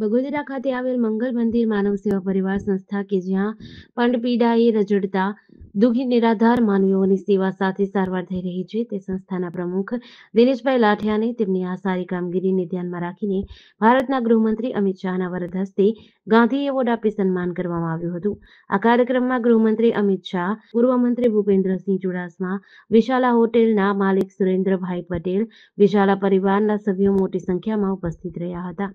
બગોદરા ખાતે આવેલ મંગલ મંદિર માનવ સેવા પરિવાર સંસ્થા કે જ્યાં પંડપીડાએ રજડતા દુઃખી નિરાધાર માનવીઓની સેવા સાથે સારવાર થઈ રહી છે તે સંસ્થાના પ્રમુખ દિનેશભાઈ લાઠિયાને તેમની આ સારી કામગીરીને ધ્યાનમાં રાખીને ભારતના ગૃહમંત્રી અમિત શાહના વરદ હસ્તે ગાંધી એવોર્ડ આપી સન્માન કરવામાં આવ્યું હતું આ કાર્યક્રમમાં ગૃહમંત્રી અમિત શાહ પૂર્વ મંત્રી ભૂપેન્દ્રસિંહ ચુડાસમા વિશાલા હોટેલના માલિક સુરેન્દ્રભાઈ પટેલ વિશાલા પરિવારના સભ્યો મોટી સંખ્યામાં ઉપસ્થિત રહ્યા હતા